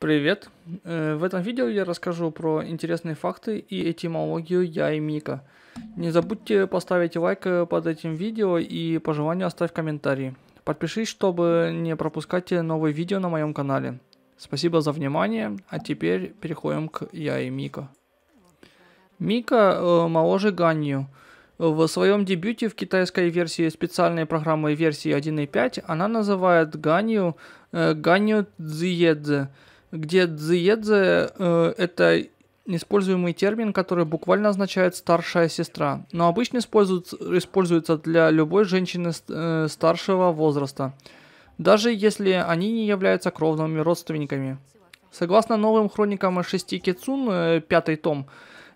Привет! Э, в этом видео я расскажу про интересные факты и этимологию я и Мика. Не забудьте поставить лайк э, под этим видео и по желанию оставь комментарий. Подпишись, чтобы не пропускать э, новые видео на моем канале. Спасибо за внимание, а теперь переходим к я и Мика. Мика моложе Ганью. В своем дебюте в китайской версии специальной программы версии 1.5 она называет Ганью Ганью Цзиедзе – где дзиедзе э, это используемый термин, который буквально означает «старшая сестра», но обычно используется, используется для любой женщины э, старшего возраста, даже если они не являются кровными родственниками. Согласно новым хроникам шести Кицун, э, пятый том,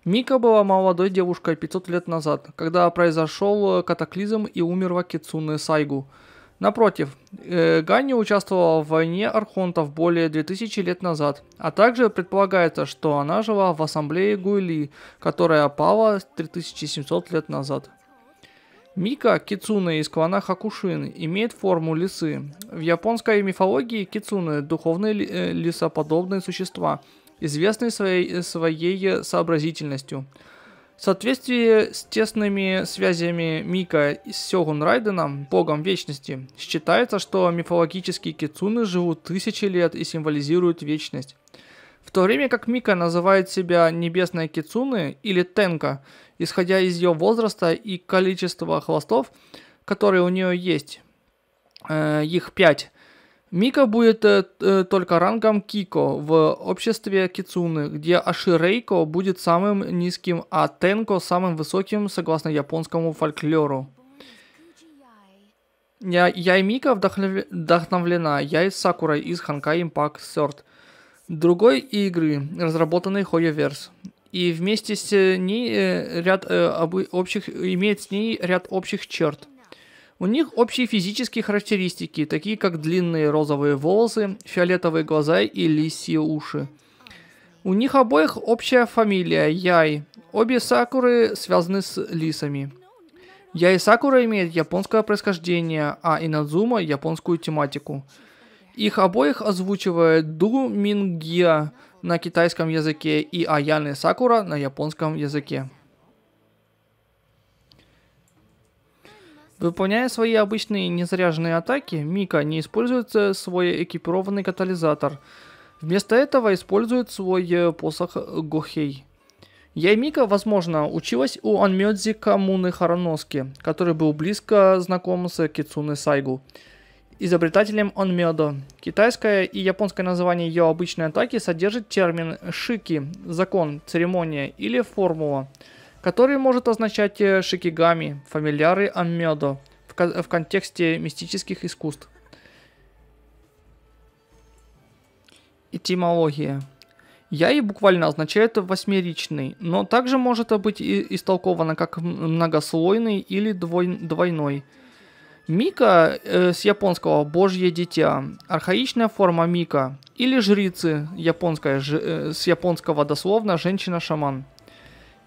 Мика была молодой девушкой 500 лет назад, когда произошел э, катаклизм и умерла Кицуны Сайгу – Напротив, э, Ганни участвовала в войне архонтов более 2000 лет назад, а также предполагается, что она жила в ассамблее Гуйли, которая пала 3700 лет назад. Мика Кицуна из клана Хакушин имеет форму лисы. В японской мифологии кицуны – духовные лисоподобные э, существа, известные своей, своей сообразительностью – в соответствии с тесными связями Мика с Сёгун Райденом, богом вечности, считается, что мифологические кицуны живут тысячи лет и символизируют вечность. В то время как Мика называет себя небесной кицуны или Тенка, исходя из ее возраста и количества хвостов, которые у нее есть, э, их пять, Мика будет э, э, только рангом Кико в обществе Кицуны, где Аширейко будет самым низким, а Тенко самым высоким согласно японскому фольклору. Я, я и Мика вдохновлена, я и Сакурой из Ханкай Impact Third. Другой игры, разработанной Хоеверс. И вместе с ней э, ряд э, об... общих, имеет с ней ряд общих черт – у них общие физические характеристики, такие как длинные розовые волосы, фиолетовые глаза и лисьи уши. У них обоих общая фамилия Яй. Обе Сакуры связаны с лисами. Яй Сакура имеет японское происхождение, а Инадзума – японскую тематику. Их обоих озвучивает Ду Мингия на китайском языке и Аяны Сакура на японском языке. Выполняя свои обычные незаряженные атаки, Мика не использует э, свой экипированный катализатор. Вместо этого использует свой э, посох Гохей. Яймика, возможно, училась у Анмёдзи Камуны Хараноски, который был близко знаком с Кицуны Сайгу, изобретателем Анмёда. Китайское и японское название ее обычной атаки содержит термин «шики», «закон», «церемония» или «формула» который может означать э, шикигами, фамильяры аммедо в, ко- в контексте мистических искусств. Этимология. Яи буквально означает восьмеричный, но также может быть и истолковано как многослойный или двой- двойной. Мика э, с японского «божье дитя», архаичная форма Мика, или жрицы, японская, ж, э, с японского дословно «женщина-шаман».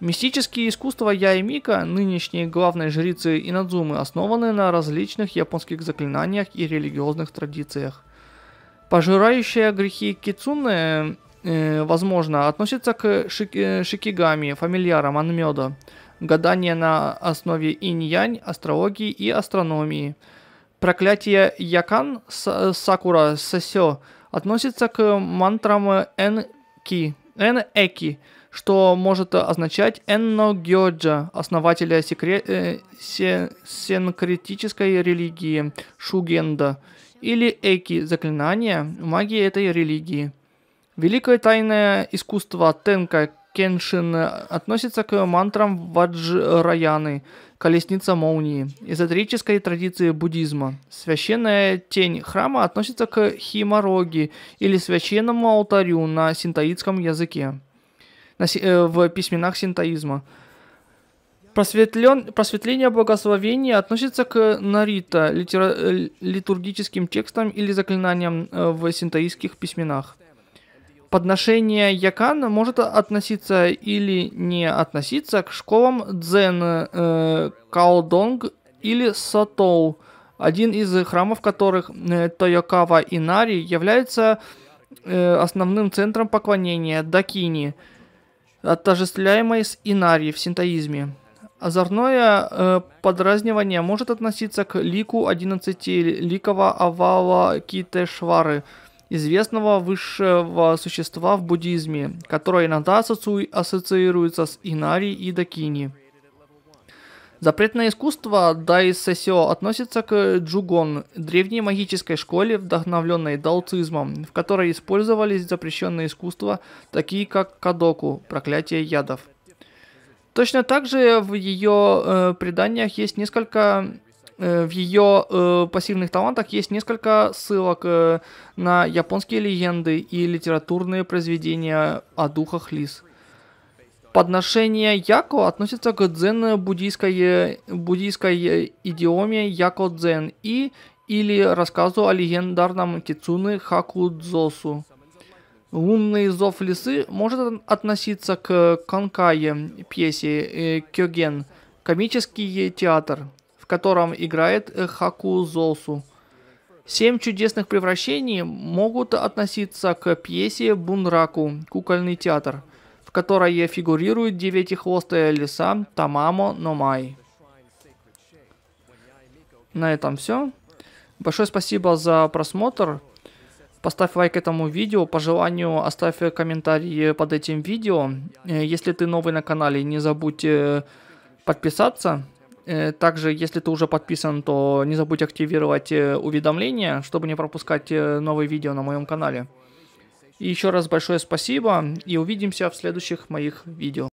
Мистические искусства Яймика, нынешние главные жрицы Инадзумы, основаны на различных японских заклинаниях и религиозных традициях. Пожирающая грехи Кицуне, э, возможно, относится к шики, э, шикигами, фамильярам анмёда, гадания на основе инь-янь, астрологии и астрономии. Проклятие Якан с, э, Сакура Сосё относится к мантрам Энки, Эн-Эки, что может означать Энно Гёджа, основателя секре... э, сен... синкретической религии Шугенда, или Эки, заклинание магии этой религии. Великое тайное искусство Тенка Кеншин э, относится к мантрам Ваджраяны, колесница молнии, эзотерической традиции буддизма. Священная тень храма относится к химароги или священному алтарю на синтаитском языке, на, э, в письменах синтаизма. Просветлен, просветление Богословения относится к нарита, литургическим текстам или заклинаниям э, в синтаистских письменах. Подношение якан может относиться или не относиться к школам дзен, э, каодонг или сотоу, один из храмов которых э, Тойокава Инари является э, основным центром поклонения Дакини, отождествляемой с Инари в синтоизме. Озорное э, подразнивание может относиться к лику 11-ликого овала Китешвары – известного высшего существа в буддизме, которое иногда ассоциируется с Инари и Дакини. Запретное искусство Дай Сесио относится к джугон, древней магической школе, вдохновленной даоцизмом, в которой использовались запрещенные искусства, такие как кадоку, проклятие ядов. Точно так же в ее э, преданиях есть несколько Э, в ее э, пассивных талантах есть несколько ссылок э, на японские легенды и литературные произведения о духах лис. Подношение Яко относится к дзен-буддийской буддийской э, э, идиоме Яко-дзен и или рассказу о легендарном Кицуне Хакудзосу. Лунный зов лисы может относиться к Конкае пьесе э, Кёген, комический театр – котором играет э, Хаку Золсу. Семь чудесных превращений могут относиться к пьесе Бунраку «Кукольный театр», в которой фигурируют девятихвостая лиса Тамамо Номай. На этом все. Большое спасибо за просмотр. Поставь лайк этому видео, по желанию оставь комментарии под этим видео. Э, если ты новый на канале, не забудь э, подписаться. Э, также, если ты уже подписан, то не забудь активировать э, уведомления, чтобы не пропускать э, новые видео на моем канале. И еще раз большое спасибо и увидимся в следующих моих видео.